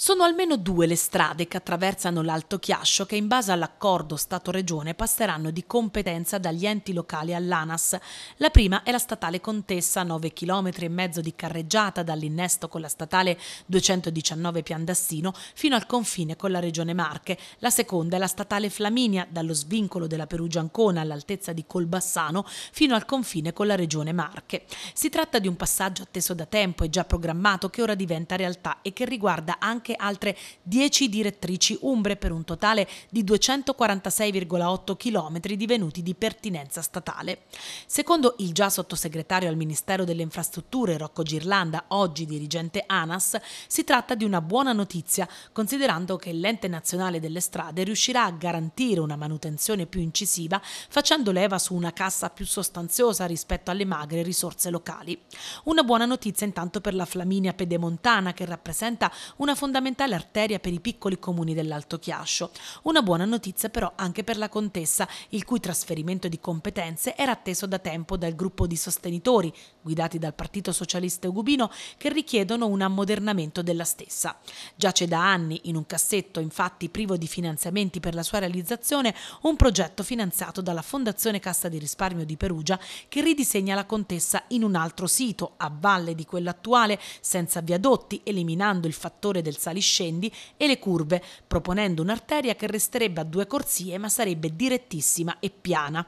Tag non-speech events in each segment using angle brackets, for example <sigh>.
Sono almeno due le strade che attraversano l'Alto Chiascio che in base all'accordo Stato-Regione passeranno di competenza dagli enti locali all'ANAS. La prima è la statale Contessa, 9 km e mezzo di carreggiata dall'innesto con la statale 219 Piandassino fino al confine con la Regione Marche. La seconda è la statale Flaminia, dallo svincolo della Perugia Ancona all'altezza di Colbassano fino al confine con la Regione Marche. Si tratta di un passaggio atteso da tempo e già programmato che ora diventa realtà e che riguarda anche anche altre 10 direttrici umbre per un totale di 246,8 km divenuti di pertinenza statale. Secondo il già sottosegretario al Ministero delle Infrastrutture Rocco Girlanda, oggi dirigente ANAS, si tratta di una buona notizia considerando che l'ente nazionale delle strade riuscirà a garantire una manutenzione più incisiva facendo leva su una cassa più sostanziosa rispetto alle magre risorse locali. Una buona notizia intanto per la Flaminia pedemontana che rappresenta una fondamentale fondamentale arteria per i piccoli comuni dell'Alto Chiascio. Una buona notizia però anche per la contessa, il cui trasferimento di competenze era atteso da tempo dal gruppo di sostenitori, guidati dal Partito Socialista Ugubino, che richiedono un ammodernamento della stessa. Giace da anni in un cassetto, infatti privo di finanziamenti per la sua realizzazione, un progetto finanziato dalla Fondazione Cassa di Risparmio di Perugia che ridisegna la contessa in un altro sito, a valle di quello attuale, senza viadotti, eliminando il fattore del scendi e le curve, proponendo un'arteria che resterebbe a due corsie ma sarebbe direttissima e piana.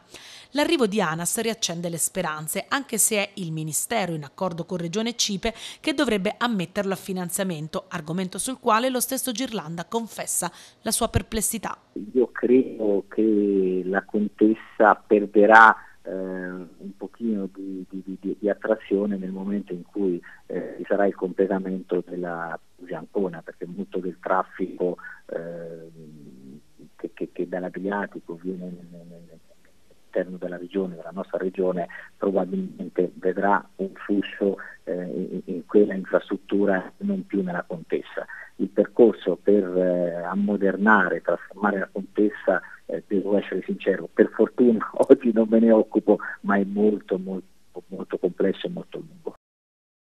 L'arrivo di ANAS riaccende le speranze, anche se è il Ministero, in accordo con Regione Cipe, che dovrebbe ammetterlo a finanziamento, argomento sul quale lo stesso Girlanda confessa la sua perplessità. Io credo che la contessa perderà eh, un pochino di, di, di, di, attrazione nel momento in cui eh, ci sarà il completamento della Giampone traffico ehm, che, che, che dall'Adriatico viene all'interno della regione, della nostra regione, probabilmente vedrà un flusso eh, in quella infrastruttura non più nella contessa. Il percorso per eh, ammodernare, trasformare la contessa, eh, devo essere sincero, per fortuna <laughs> oggi non me ne occupo, ma è molto, molto, molto complesso e molto lungo.